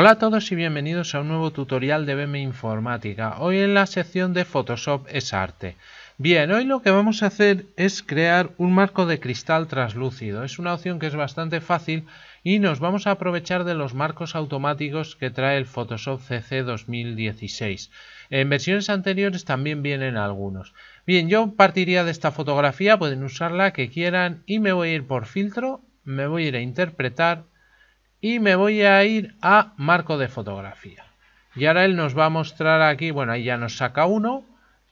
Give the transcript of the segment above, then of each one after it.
Hola a todos y bienvenidos a un nuevo tutorial de BM Informática, hoy en la sección de Photoshop es arte. Bien, hoy lo que vamos a hacer es crear un marco de cristal traslúcido es una opción que es bastante fácil y nos vamos a aprovechar de los marcos automáticos que trae el Photoshop CC 2016. En versiones anteriores también vienen algunos. Bien, yo partiría de esta fotografía, pueden usarla que quieran y me voy a ir por filtro, me voy a ir a interpretar y me voy a ir a marco de fotografía. Y ahora él nos va a mostrar aquí, bueno, ahí ya nos saca uno.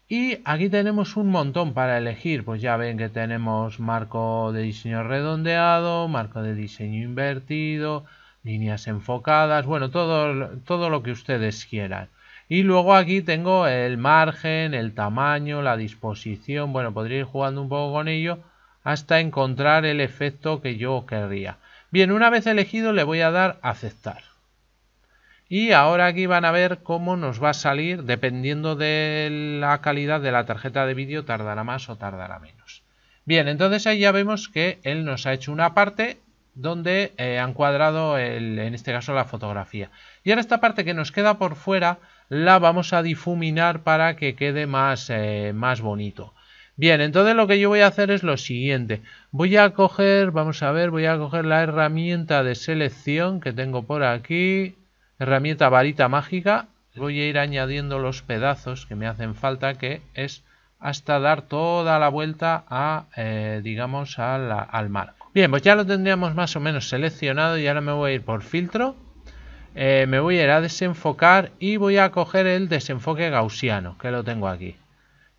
Y aquí tenemos un montón para elegir. Pues ya ven que tenemos marco de diseño redondeado, marco de diseño invertido, líneas enfocadas, bueno, todo, todo lo que ustedes quieran. Y luego aquí tengo el margen, el tamaño, la disposición. Bueno, podría ir jugando un poco con ello hasta encontrar el efecto que yo querría. Bien, una vez elegido le voy a dar aceptar. Y ahora aquí van a ver cómo nos va a salir, dependiendo de la calidad de la tarjeta de vídeo, tardará más o tardará menos. Bien, entonces ahí ya vemos que él nos ha hecho una parte donde eh, han cuadrado, en este caso, la fotografía. Y ahora esta parte que nos queda por fuera la vamos a difuminar para que quede más, eh, más bonito. Bien, entonces lo que yo voy a hacer es lo siguiente. Voy a coger, vamos a ver, voy a coger la herramienta de selección que tengo por aquí. Herramienta varita mágica. Voy a ir añadiendo los pedazos que me hacen falta, que es hasta dar toda la vuelta a, eh, digamos, al mar. Bien, pues ya lo tendríamos más o menos seleccionado y ahora me voy a ir por filtro. Eh, me voy a ir a desenfocar y voy a coger el desenfoque gaussiano, que lo tengo aquí.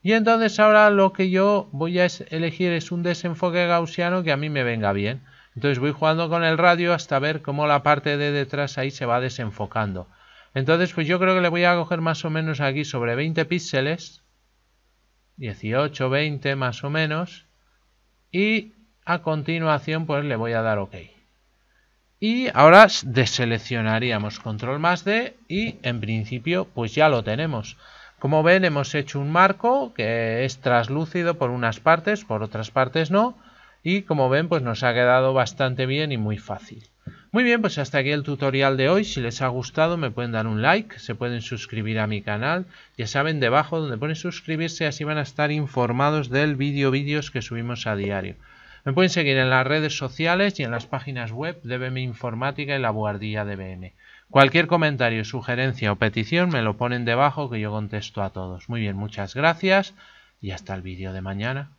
Y entonces ahora lo que yo voy a elegir es un desenfoque gaussiano que a mí me venga bien. Entonces voy jugando con el radio hasta ver cómo la parte de detrás ahí se va desenfocando. Entonces pues yo creo que le voy a coger más o menos aquí sobre 20 píxeles. 18, 20 más o menos. Y a continuación pues le voy a dar OK. Y ahora deseleccionaríamos control más D y en principio pues ya lo tenemos. Como ven, hemos hecho un marco que es traslúcido por unas partes, por otras partes no. Y como ven, pues nos ha quedado bastante bien y muy fácil. Muy bien, pues hasta aquí el tutorial de hoy. Si les ha gustado me pueden dar un like, se pueden suscribir a mi canal. Ya saben, debajo donde pone suscribirse así van a estar informados del vídeo vídeos que subimos a diario. Me pueden seguir en las redes sociales y en las páginas web de BM Informática y la Guardia de BM. Cualquier comentario, sugerencia o petición me lo ponen debajo que yo contesto a todos. Muy bien, muchas gracias y hasta el vídeo de mañana.